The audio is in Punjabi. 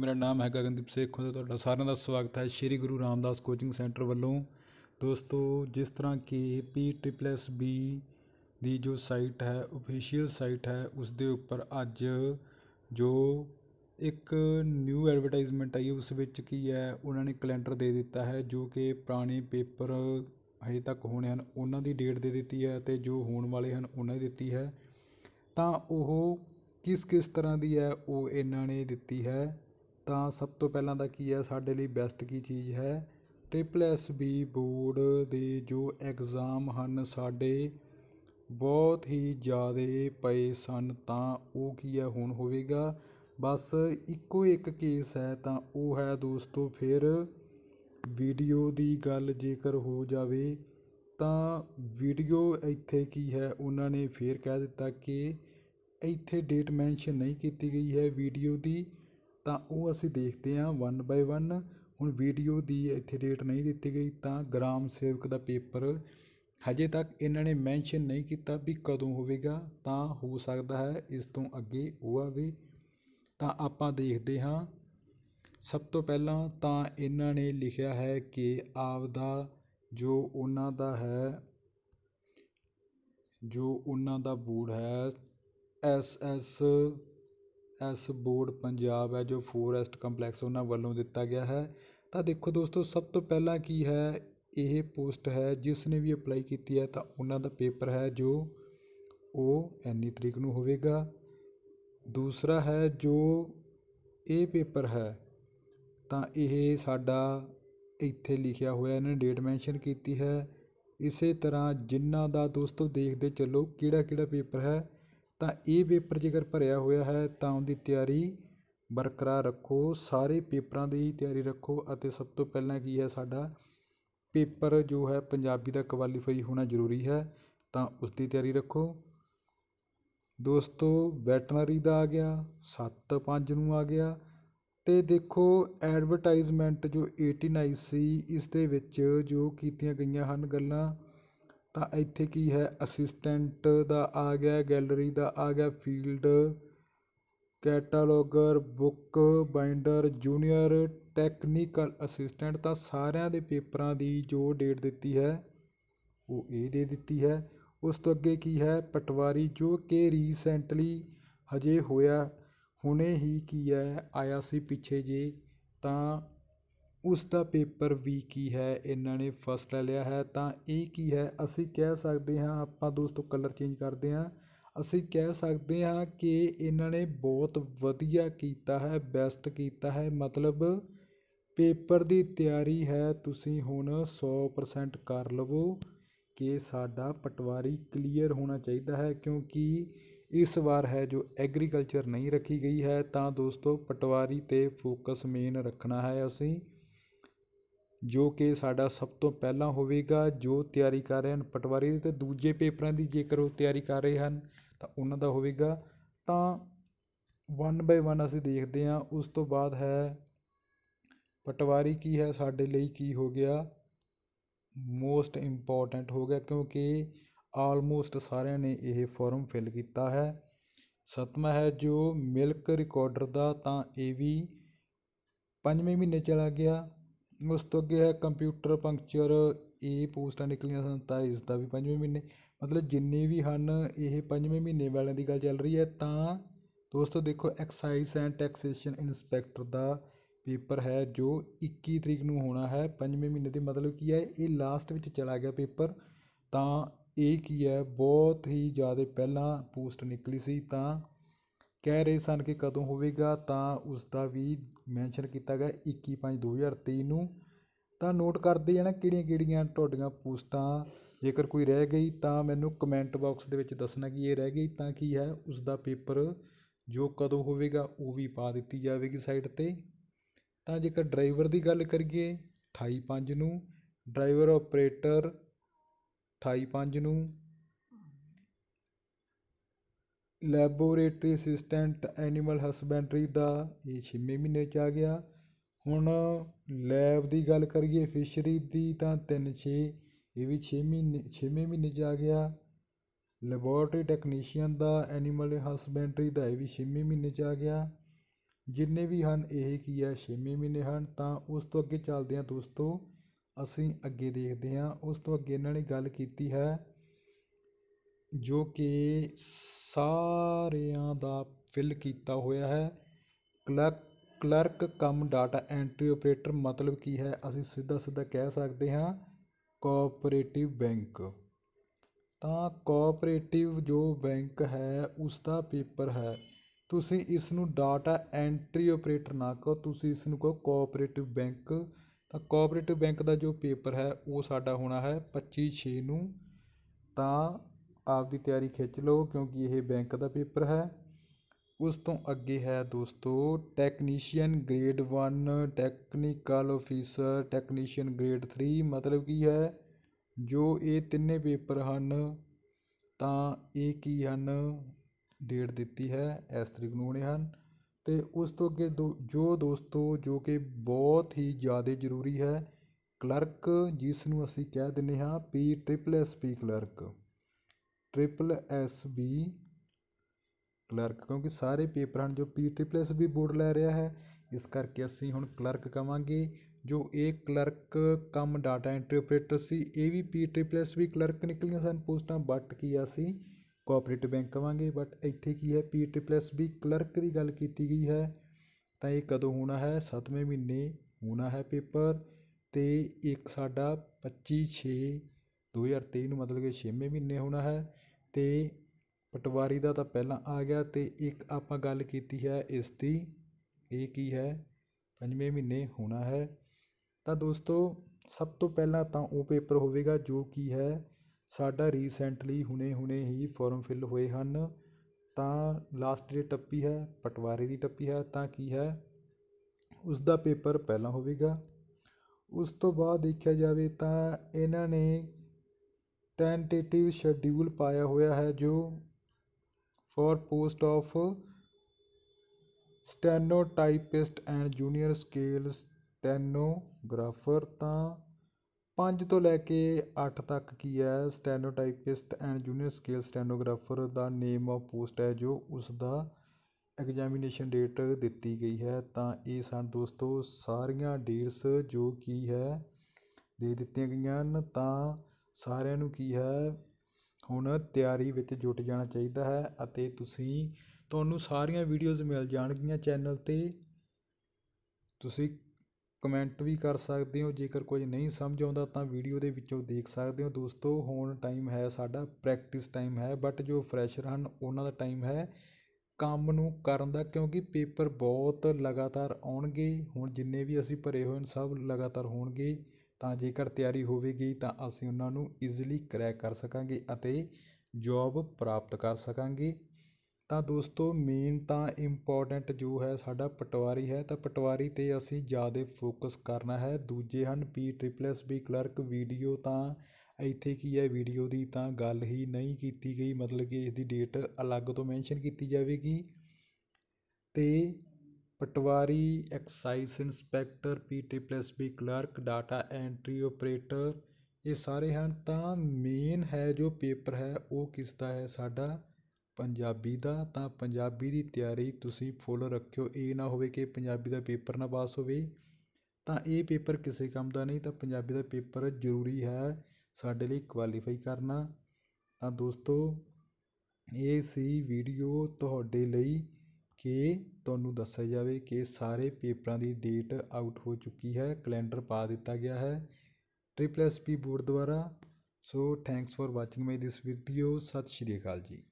ਮੇਰਾ ਨਾਮ ਹੈ ਗਗਨਦੀਪ ਸੇਖੋ ਤੇ ਤੁਹਾਡਾ ਸਾਰਿਆਂ ਦਾ ਸਵਾਗਤ ਹੈ ਸ਼੍ਰੀ ਗੁਰੂ ਰਾਮਦਾਸ ਕੋਚਿੰਗ ਸੈਂਟਰ ਵੱਲੋਂ ਦੋਸਤੋ ਜਿਸ ਤਰ੍ਹਾਂ ਕਿ ਬੀ ਦੀ ਜੋ ਸਾਈਟ ਹੈ ਅਫੀਸ਼ੀਅਲ ਸਾਈਟ ਹੈ ਉਸ ਦੇ ਉੱਪਰ ਅੱਜ ਜੋ ਇੱਕ ਨਿਊ ਐਡਵਰਟਾਈਜ਼ਮੈਂਟ ਆਈ ਉਸ ਵਿੱਚ ਕੀ ਹੈ ਉਹਨਾਂ ਨੇ ਕੈਲੰਡਰ ਦੇ ਦਿੱਤਾ ਹੈ ਜੋ ਕਿ ਪੁਰਾਣੇ ਪੇਪਰ ਹਜੇ ਤੱਕ ਹੋਣੇ ਹਨ ਉਹਨਾਂ ਦੀ ਡੇਟ ਦੇ ਦਿੱਤੀ ਹੈ ਤੇ ਜੋ ਹੋਣ ਵਾਲੇ ਹਨ ਉਹਨਾਂ ਦੀ ਦਿੱਤੀ ਹੈ ਤਾਂ ਉਹ ਕਿਸ ਕਿਸ ਤਰ੍ਹਾਂ ਦੀ ਹੈ ਉਹ ਇਹਨਾਂ ਨੇ ਦਿੱਤੀ ਹੈ ਤਾਂ ਸਭ ਤੋਂ ਪਹਿਲਾਂ ਤਾਂ ਕੀ ਹੈ ਸਾਡੇ ਲਈ ਬੈਸਟ ਕੀ ਚੀਜ਼ ਹੈ ਟ੍ਰਿਪਲ ਐਸ ਬੀ ਬੋਰਡ ਦੇ ਜੋ ਐਗਜ਼ਾਮ ਹਨ ਸਾਡੇ ਬਹੁਤ ਹੀ ਜ਼ਿਆਦਾ ਪਏ ਸਨ ਤਾਂ ਉਹ ਕੀ ਹੈ ਹੁਣ ਹੋਵੇਗਾ ਬਸ ਇੱਕੋ ਇੱਕ ਕੇਸ ਹੈ ਤਾਂ ਉਹ ਹੈ ਦੋਸਤੋ ਫਿਰ ਵੀਡੀਓ ਦੀ ਗੱਲ ਜੇਕਰ ਹੋ ਜਾਵੇ ਤਾਂ ਵੀਡੀਓ ਇੱਥੇ ਕੀ ਹੈ ਉਹਨਾਂ ਨੇ ਫੇਰ ਕਹਿ ਦਿੱਤਾ ਕਿ ਇੱਥੇ ਡੇਟ ਮੈਂਸ਼ਨ ਨਹੀਂ ਕੀਤੀ ਗਈ ਹੈ ਵੀਡੀਓ ਦੀ ਤਾਂ ਉਹ ਅਸੀਂ ਦੇਖਦੇ ਹਾਂ 1 ਬਾਈ 1 ਹੁਣ ਵੀਡੀਓ ਦੀ ਇੱਥੇ ਰੇਟ ਨਹੀਂ ਦਿੱਤੀ ਗਈ ਤਾਂ ਗ੍ਰਾਮ ਸੇਵਕ ਦਾ ਪੇਪਰ ਹਜੇ ਤੱਕ ਇਹਨਾਂ ਨੇ ਮੈਂਸ਼ਨ ਨਹੀਂ ਕੀਤਾ ਵੀ ਕਦੋਂ ਹੋਵੇਗਾ ਤਾਂ ਹੋ ਸਕਦਾ ਹੈ ਇਸ ਤੋਂ ਅੱਗੇ ਉਹ ਆਵੇ ਤਾਂ ਆਪਾਂ ਦੇਖਦੇ ਹਾਂ ਸਭ ਤੋਂ ਪਹਿਲਾਂ ਤਾਂ ਇਹਨਾਂ ਨੇ ਲਿਖਿਆ ਹੈ ਕਿ ਆਪ ਦਾ ਜੋ ਉਹਨਾਂ ਦਾ ਹੈ ਜੋ ਉਹਨਾਂ ਦਾ ਬੂੜ ਹੈ S S S board Punjab ਹੈ ਜੋ ਫੋਰੈਸਟ ਕੰਪਲੈਕਸ ਉਹਨਾਂ ਵੱਲੋਂ ਦਿੱਤਾ ਗਿਆ ਹੈ ਤਾਂ ਦੇਖੋ ਦੋਸਤੋ ਸਭ ਤੋਂ ਪਹਿਲਾਂ ਕੀ ਹੈ ਇਹ ਪੋਸਟ ਹੈ ਜਿਸ ਨੇ ਵੀ ਅਪਲਾਈ ਕੀਤੀ ਹੈ ਤਾਂ ਉਹਨਾਂ ਦਾ ਪੇਪਰ ਹੈ ਜੋ ਉਹ ਐਨੀ ਤਰੀਕ ਨੂੰ ਹੋਵੇਗਾ ਦੂਸਰਾ ਹੈ ਜੋ ਇਹ ਪੇਪਰ ਹੈ ਤਾਂ ਇਹ ਸਾਡਾ ਇੱਥੇ ਲਿਖਿਆ ਹੋਇਆ ਇਹਨਾਂ ਨੇ ਡੇਟ ਮੈਂਸ਼ਨ ਕੀਤੀ ਹੈ ਇਸੇ ਤਰ੍ਹਾਂ ਜਿਨ੍ਹਾਂ ਦਾ ਦੋਸਤੋ ਦੇਖਦੇ ਚੱਲੋ ਕਿਹੜਾ ਕਿਹੜਾ ਪੇਪਰ ਹੈ ਤਾਂ ਇਹ ਪੇਪਰ ਜੇਕਰ ਭਰਿਆ ਹੋਇਆ ਹੈ ਤਾਂ ਉਹਦੀ ਤਿਆਰੀ ਬਰਕਰਾਰ ਰੱਖੋ ਸਾਰੇ ਪੇਪਰਾਂ ਦੀ ਤਿਆਰੀ ਰੱਖੋ ਅਤੇ ਸਭ ਤੋਂ ਪਹਿਲਾਂ ਕੀ ਹੈ ਸਾਡਾ ਪੇਪਰ ਜੋ ਹੈ ਪੰਜਾਬੀ ਦਾ ਕੁਆਲੀਫਾਈ ਹੋਣਾ ਜ਼ਰੂਰੀ ਹੈ ਤਾਂ ਉਸ ਦੀ ਤਿਆਰੀ ਰੱਖੋ ਦੋਸਤੋ ਵੈਟਨਰੀ ਦਾ ਆ ਗਿਆ 7 5 ਨੂੰ ਆ ਗਿਆ ਤੇ ਦੇਖੋ ਐਡਵਰਟਾਈਜ਼ਮੈਂਟ ਜੋ 89 ਸੀ ਇਸ ਦੇ ਵਿੱਚ ਜੋ ਕੀਤੀਆਂ ਗਈਆਂ ਹਨ ਗੱਲਾਂ ਤਾਂ ਇੱਥੇ ਕੀ ਹੈ ਅਸਿਸਟੈਂਟ ਦਾ ਆ ਗਿਆ ਗੈਲਰੀ ਦਾ ਆ ਗਿਆ field cataloguer book binder junior technical assistant ਤਾਂ ਸਾਰਿਆਂ ਦੇ ਪੇਪਰਾਂ ਦੀ ਜੋ ਡੇਟ ਦਿੱਤੀ ਹੈ ਉਹ ਇਹ ਦੇ ਦਿੱਤੀ ਹੈ ਉਸ ਤੋਂ ਅੱਗੇ ਕੀ ਹੈ ਪਟਵਾਰੀ ਜੋ ਕਿ ਰੀਸੈਂਟਲੀ ਹਜੇ ਹੋਇਆ ਹੁਣੇ ਹੀ ਕੀ ਹੈ ਆਇਆ ਸੀ ਪਿੱਛੇ ਜੇ ਤਾਂ ਉਸ ਦਾ ਪੇਪਰ ਵੀ ਕੀ ਹੈ ਇਹਨਾਂ ਨੇ ਫਸਟ ਲੈ ਲਿਆ ਹੈ ਤਾਂ ਇਹ ਕੀ ਹੈ ਅਸੀਂ ਕਹਿ ਸਕਦੇ ਹਾਂ ਆਪਾਂ ਦੋਸਤੋ ਕਲਰ ਚੇਂਜ ਕਰਦੇ ਹਾਂ ਅਸੀਂ ਕਹਿ ਸਕਦੇ ਹਾਂ ਕਿ ਇਹਨਾਂ ਨੇ ਬਹੁਤ ਵਧੀਆ ਕੀਤਾ ਹੈ ਬੈਸਟ ਕੀਤਾ ਹੈ ਮਤਲਬ ਪੇਪਰ ਦੀ ਤਿਆਰੀ ਹੈ ਤੁਸੀਂ ਹੁਣ 100% ਕਰ ਲਵੋ ਕਿ ਸਾਡਾ ਪਟਵਾਰੀ ਕਲੀਅਰ ਹੋਣਾ ਚਾਹੀਦਾ ਹੈ ਕਿਉਂਕਿ ਇਸ ਵਾਰ ਹੈ ਜੋ ਐਗਰੀਕਲਚਰ ਨਹੀਂ ਰੱਖੀ ਗਈ ਹੈ ਤਾਂ ਦੋਸਤੋ ਪਟਵਾਰੀ ਤੇ ਫੋਕਸ ਮੇਨ ਰੱਖਣਾ ਹੈ ਅਸੀਂ ਜੋ ਕਿ ਸਾਡਾ ਸਭ ਤੋਂ ਪਹਿਲਾਂ ਹੋਵੇਗਾ ਜੋ ਤਿਆਰੀ ਕਰ ਰਹੇ ਹਨ ਪਟਵਾਰੀ ਦੀ ਤੇ ਦੂਜੇ ਪੇਪਰਾਂ ਦੀ ਜੇਕਰ ਉਹ ਤਿਆਰੀ ਕਰ ਰਹੇ ਹਨ ਤਾਂ ਉਹਨਾਂ ਦਾ ਹੋਵੇਗਾ ਤਾਂ 1 ਬਾਈ 1 ਅਸੀਂ ਦੇਖਦੇ ਹਾਂ ਉਸ ਤੋਂ ਬਾਅਦ ਹੈ ਪਟਵਾਰੀ ਕੀ ਹੈ ਸਾਡੇ ਲਈ ਕੀ ਹੋ ਗਿਆ ਮੋਸਟ ਇੰਪੋਰਟੈਂਟ ਹੋ ਗਿਆ ਕਿਉਂਕਿ ਆਲਮੋਸਟ ਸਾਰਿਆਂ ਨੇ ਇਹ ਫਾਰਮ ਫਿਲ ਕੀਤਾ ਹੈ ਸਤਮਾ ਹੈ ਜੋ ਮਿਲਕ ਰਿਕਾਰਡਰ ਦਾ ਤਾਂ ਇਹ ਵੀ ਪੰਜਵੇਂ ਮਹੀਨੇ ਚਲਾ ਗਿਆ ਉਸ ਤੋਂ ਅੱਗੇ ਹੈ ਕੰਪਿਊਟਰ ਪੰਕਚਰ ਇਹ ਪੋਸਟਾਂ ਨਿਕਲੀਆਂ ਸਨ ਤਾਂ ਇਸ ਦਾ ਵੀ ਪੰਜਵੇਂ ਮਹੀਨੇ ਮਤਲਬ ਜਿੰਨੇ ਵੀ ਹਨ ਇਹ ਪੰਜਵੇਂ ਮਹੀਨੇ ਵਾਲਿਆਂ ਦੀ ਗੱਲ ਚੱਲ ਰਹੀ ਹੈ ਤਾਂ ਦੋਸਤੋ ਦੇਖੋ ਐਕਸਾਈਜ਼ ਐਂਡ ਟੈਕਸੇਸ਼ਨ ਇਨਸਪੈਕਟਰ ਦਾ ਪੇਪਰ ਹੈ ਜੋ 21 ਤਰੀਕ ਨੂੰ ਹੋਣਾ ਹੈ ਪੰਜਵੇਂ ਮਹੀਨੇ ਦੇ ਮਤਲਬ ਕੀ ਹੈ ਇਹ ਲਾਸਟ ਵਿੱਚ ਚਲਾ ਗਿਆ ਪੇਪਰ ਤਾਂ ਇਹ ਕੀ ਹੈ ਬਹੁਤ ਹੀ ਜ਼ਿਆਦਾ ਪਹਿਲਾਂ ਪੋਸਟ ਨਿਕਲੀ ਸੀ ਤਾਂ ਕਹਿ ਰਹੇ ਸਨ ਕਿ ਕਦੋਂ ਹੋਵੇਗਾ ਤਾਂ ਉਸ ਦਾ ਵੀ ਮੈਂਸ਼ਨ ਕੀਤਾ ਗਿਆ 21 5 2023 ਨੂੰ ਤਾਂ ਨੋਟ ਕਰਦੇ ਜਾਣਾ ਕਿਹੜੀਆਂ ਕਿਹੜੀਆਂ ਤੁਹਾਡੀਆਂ ਪੋਸਟਾਂ ਜੇਕਰ ਕੋਈ ਰਹਿ ਗਈ ਤਾਂ ਮੈਨੂੰ ਕਮੈਂਟ ਬਾਕਸ ਦੇ ਵਿੱਚ ਦੱਸਣਾ ਕਿ ਇਹ ਰਹਿ ਗਈ ਤਾਂ ਕੀ ਹੈ ਉਸ ਦਾ ਪੇਪਰ ਜੋ ਕਦੋਂ ਹੋਵੇਗਾ ਉਹ ਵੀ ਪਾ ਦਿੱਤੀ ਜਾਵੇਗੀ ਸਾਈਟ ਤੇ ਤਾਂ ਜੇਕਰ ਡਰਾਈਵਰ ਦੀ ਗੱਲ ਕਰੀਏ 28 5 ਨੂੰ ਡਰਾਈਵਰ ਆਪਰੇਟਰ 28 5 ਨੂੰ ਲੈਬੋਰੇਟਰੀ ਅਸਿਸਟੈਂਟ ਐਨੀਮਲ ਹਸਬੈਂਡਰੀ ਦਾ ਇਹ 6 ਮਹੀਨੇ 'ਚ ਆ ਗਿਆ ਹੁਣ ਲੈਬ ਦੀ ਗੱਲ ਕਰੀਏ ਫਿਸ਼ਰੀ ਦੀ ਤਾਂ 3 6 ਇਹ ਵੀ 6 ਮਹੀਨੇ 6 ਮਹੀਨੇ 'ਚ ਆ ਗਿਆ ਲੈਬੋਰੇਟਰੀ ਟੈਕਨੀਸ਼ੀਅਨ ਦਾ ਐਨੀਮਲ ਹਸਬੈਂਡਰੀ ਦਾ ਇਹ ਵੀ 6 ਮਹੀਨੇ 'ਚ ਆ ਗਿਆ ਜਿੰਨੇ ਵੀ ਹਨ ਇਹ ਕੀ ਹੈ 6 ਮਹੀਨੇ ਹਨ ਤਾਂ ਉਸ ਤੋਂ ਅੱਗੇ ਚੱਲਦੇ ਹਾਂ ਦੋਸਤੋ ਅਸੀਂ ਅੱਗੇ ਦੇਖਦੇ ਹਾਂ ਉਸ ਤੋਂ ਅੱਗੇ ਇਹਨਾਂ ਨੇ ਗੱਲ ਕੀਤੀ ਹੈ ਜੋ ਕਿ ਸਾਰਿਆਂ ਦਾ ਫਿਲ ਕੀਤਾ ਹੋਇਆ ਹੈ clerk clerk cum data entry operator ਮਤਲਬ ਕੀ ਹੈ ਅਸੀਂ ਸਿੱਧਾ ਸਿੱਧਾ ਕਹਿ ਸਕਦੇ ਹਾਂ ਕੋਆਪਰੇਟਿਵ ਬੈਂਕ ਤਾਂ ਕੋਆਪਰੇਟਿਵ ਜੋ ਬੈਂਕ ਹੈ ਉਸ ਦਾ ਪੇਪਰ ਹੈ ਤੁਸੀਂ ਇਸ ਨੂੰ ਡਾਟਾ ਐਂਟਰੀ ਆਪਰੇਟਰ ਨਾ ਕਹੋ ਤੁਸੀਂ ਇਸ ਨੂੰ ਕਹੋ ਕੋਆਪਰੇਟਿਵ ਬੈਂਕ ਤਾਂ ਕੋਆਪਰੇਟਿਵ ਬੈਂਕ ਦਾ ਜੋ ਪੇਪਰ ਹੈ ਉਹ ਸਾਡਾ ਹੋਣਾ ਹੈ 25 6 ਨੂੰ ਤਾਂ ਆਪਦੀ ਤਿਆਰੀ ਖਿੱਚ ਲਓ ਕਿਉਂਕਿ ਇਹ ਬੈਂਕ ਦਾ ਪੇਪਰ ਹੈ ਉਸ ਤੋਂ ਅੱਗੇ ਹੈ ਦੋਸਤੋ technician grade 1 technical officer technician grade 3 ਮਤਲਬ ਕੀ ਹੈ ਜੋ ਇਹ ਤਿੰਨੇ ਪੇਪਰ ਹਨ ਤਾਂ ਇਹ ਕੀ ਹਨ ਡੇਟ ਦਿੱਤੀ ਹੈ ਇਸ ਤਰੀਕ ਨੂੰ ਹੋਣੇ ਹਨ ਤੇ ਉਸ ਤੋਂ ਅੱਗੇ ਜੋ ਦੋਸਤੋ ਜੋ ਕਿ ਬਹੁਤ ਹੀ ਜ਼ਿਆਦਾ ਜ਼ਰੂਰੀ ਹੈ ਕਲਰਕ ਜਿਸ ਨੂੰ ਅਸੀਂ ਕਹਿ ਦਿੰਦੇ ਹਾਂ P triple S P clerk triple S B clerk ਕਿਉਂਕਿ ਸਾਰੇ ਪੇਪਰ ਹਨ ਜੋ P triple S B board ਲੈ ਰਿਹਾ ਹੈ ਇਸ ਕਰਕੇ ਅਸੀਂ ਹੁਣ ਕਲਰਕ ਕਵਾਂਗੇ ਜੋ ਇਹ ਕਲਰਕ ਕਮ ਡਾਟਾ ਇੰਟਰਪ੍ਰੀਟਰ ਸੀ ਇਹ ਵੀ P triple S B clerk ਨਿਕਲੀਆਂ ਸਨ ਪੋਸਟਾਂ ਬਟ ਕੀ ਆ ਸੀ ਕੋਆਪਰੇਟਿਵ ਬੈਂਕ ਕਵਾਂਗੇ ਬਟ ਇੱਥੇ ਕੀ ਹੈ P triple S B clerk ਦੀ ਗੱਲ ਕੀਤੀ ਗਈ ਹੈ ਤਾਂ ਇਹ ਕਦੋਂ ਹੋਣਾ ਹੈ 7ਵੇਂ ਮਹੀਨੇ ਹੋਣਾ ਹੈ ਪੇਪਰ ਤੇ ਇੱਕ ਸਾਡਾ 25 6 2023 ਨੂੰ ਮਤਲਬ ਕਿ 6ਵੇਂ ਮਹੀਨੇ ਹੋਣਾ ਹੈ ਤੇ ਪਟਵਾਰੀ ਦਾ ਤਾਂ ਪਹਿਲਾਂ ਆ ਗਿਆ ਤੇ ਇੱਕ ਆਪਾਂ ਗੱਲ ਕੀਤੀ ਹੈ ਇਸ ਦੀ ਇਹ ਕੀ ਹੈ 5ਵੇਂ ਮਹੀਨੇ ਹੋਣਾ ਹੈ ਤਾਂ ਦੋਸਤੋ ਸਭ ਤੋਂ ਪਹਿਲਾਂ ਤਾਂ ਉਹ ਪੇਪਰ ਹੋਵੇਗਾ ਜੋ ਕੀ ਹੈ ਸਾਡਾ ਰੀਸੈਂਟਲੀ ਹੁਣੇ-ਹੁਣੇ ਹੀ ਫਾਰਮ ਫਿਲ ਹੋਏ ਹਨ ਤਾਂ ਲਾਸਟ ਡੇ ਟੱਪੀ ਹੈ ਪਟਵਾਰੀ ਦੀ ਟੱਪੀ ਹੈ ਤਾਂ ਕੀ ਹੈ ਉਸ ਦਾ ਪੇਪਰ ਪਹਿਲਾਂ ਹੋਵੇਗਾ ਉਸ ਤੋਂ ਬਾਅਦ ਦੇਖਿਆ ਜਾਵੇ ਤਾਂ ਇਹਨਾਂ ਨੇ ਟੈਂਟੇਟਿਵ ਸ਼ਡਿਊਲ ਪਾਇਆ ਹੋਇਆ ਹੈ ਜੋ four post of stenotypist and junior scale stenographer ਤਾਂ 5 ਤੋਂ ਲੈ ਕੇ 8 ਤੱਕ ਕੀ ਹੈ stenotypist and junior scale stenographer ਦਾ ਨੇਮ ਆਫ ਪੋਸਟ ਹੈ ਜੋ ਉਸ ਦਾ ਐਗਜ਼ਾਮੀਨੇਸ਼ਨ ਡੇਟ ਦਿੱਤੀ ਗਈ ਹੈ ਤਾਂ ਇਹ ਸਨ ਦੋਸਤੋ ਸਾਰੀਆਂ ਡੇਟਸ ਜੋ ਕੀ ਹੈ ਦੇ ਦਿੱਤੀਆਂ ਗਈਆਂ ਹਨ ਤਾਂ ਸਾਰਿਆਂ ਨੂੰ ਕੀ ਹੈ ਹੁਣ ਤਿਆਰੀ ਵਿੱਚ ਜੁਟ ਜਾਣਾ ਚਾਹੀਦਾ ਹੈ ਅਤੇ ਤੁਸੀਂ ਤੁਹਾਨੂੰ ਸਾਰੀਆਂ ਵੀਡੀਓਜ਼ ਮਿਲ ਜਾਣਗੀਆਂ ਚੈਨਲ ਤੇ ਤੁਸੀਂ ਕਮੈਂਟ ਵੀ ਕਰ ਸਕਦੇ ਹੋ ਜੇਕਰ ਕੁਝ ਨਹੀਂ ਸਮਝ ਆਉਂਦਾ ਤਾਂ ਵੀਡੀਓ ਦੇ ਵਿੱਚੋਂ ਦੇਖ ਸਕਦੇ ਹੋ ਦੋਸਤੋ ਹੁਣ ਟਾਈਮ ਹੈ ਸਾਡਾ ਪ੍ਰੈਕਟਿਸ ਟਾਈਮ ਹੈ ਬਟ ਜੋ ਫਰੈਸ਼ਰ ਹਨ ਉਹਨਾਂ ਦਾ ਟਾਈਮ ਹੈ ਕੰਮ ਨੂੰ ਕਰਨ ਦਾ ਕਿਉਂਕਿ ਪੇਪਰ ਬਹੁਤ ਲਗਾਤਾਰ ਆਉਣਗੇ ਹੁਣ ਜਿੰਨੇ ਵੀ ਅਸੀਂ ਭਰੇ ਹੋਏ ਨੇ ਸਭ ਲਗਾਤਾਰ ਹੋਣਗੇ ਤਾਂ ਜੇਕਰ ਤਿਆਰੀ ਹੋਵੇਗੀ ਤਾਂ ਅਸੀਂ ਉਹਨਾਂ ਨੂੰ ਈਜ਼ੀਲੀ ਕਰੈਕ ਕਰ ਸਕਾਂਗੇ ਅਤੇ ਜੌਬ ਪ੍ਰਾਪਤ ਕਰ ਸਕਾਂਗੇ ਤਾਂ ਦੋਸਤੋ ਮੇਨ ਤਾਂ ਇੰਪੋਰਟੈਂਟ ਜੋ ਹੈ ਸਾਡਾ ਪਟਵਾਰੀ ਹੈ ਤਾਂ ਪਟਵਾਰੀ ਤੇ ਅਸੀਂ ਜ਼ਿਆਦਾ ਫੋਕਸ ਕਰਨਾ ਹੈ ਦੂਜੇ ਹਨ P triple S B clerk video ਤਾਂ ਇੱਥੇ ਕੀ ਹੈ ਵੀਡੀਓ ਦੀ ਤਾਂ ਗੱਲ ਹੀ ਨਹੀਂ ਕੀਤੀ ਗਈ ਮਤਲਬ ਕਿ ਇਸ ਦੀ ਡੇਟ ਅਲੱਗ ਤੋਂ ਮੈਂਸ਼ਨ ਕੀਤੀ ਜਾਵੇਗੀ ਤੇ patwari excise inspector PT plus B clerk data entry operator ਇਹ ਸਾਰੇ ਹਨ ਤਾਂ ਮੇਨ ਹੈ ਜੋ ਪੇਪਰ ਹੈ ਉਹ ਕਿਸ ਦਾ ਹੈ ਸਾਡਾ ਪੰਜਾਬੀ ਦਾ ਤਾਂ ਪੰਜਾਬੀ ਦੀ ਤਿਆਰੀ ਤੁਸੀਂ ਫੁੱਲ ਰੱਖਿਓ ਇਹ ਨਾ ਹੋਵੇ ਕਿ ਪੰਜਾਬੀ ਦਾ ਪੇਪਰ ਨਾ ਪਾਸ ਹੋਵੇ ਤਾਂ ਇਹ ਪੇਪਰ ਕਿਸੇ ਕੰਮ ਦਾ ਨਹੀਂ ਤਾਂ ਪੰਜਾਬੀ ਦਾ ਪੇਪਰ ਜ਼ਰੂਰੀ ਹੈ ਸਾਡੇ ਲਈ ਕੁਆਲੀਫਾਈ ਕਰਨਾ ਤਾਂ ਦੋਸਤੋ ਇਹ ਸੀ ਵੀਡੀਓ ਤੁਹਾਡੇ ਲਈ ਕਿ ਤੁਹਾਨੂੰ ਦੱਸਿਆ ਜਾਵੇ ਕਿ ਸਾਰੇ ਪੇਪਰਾਂ ਦੀ ਡੇਟ ਆਊਟ ਹੋ ਚੁੱਕੀ ਹੈ ਕੈਲੰਡਰ ਪਾ ਦਿੱਤਾ ਗਿਆ ਹੈ ਟ੍ਰਿਪਲ ਐਸ ਪੀ ਬੋਰਡ ਦੁਆਰਾ so thanks for watching my this video Sat Sri ਅਕਾਲ ਜੀ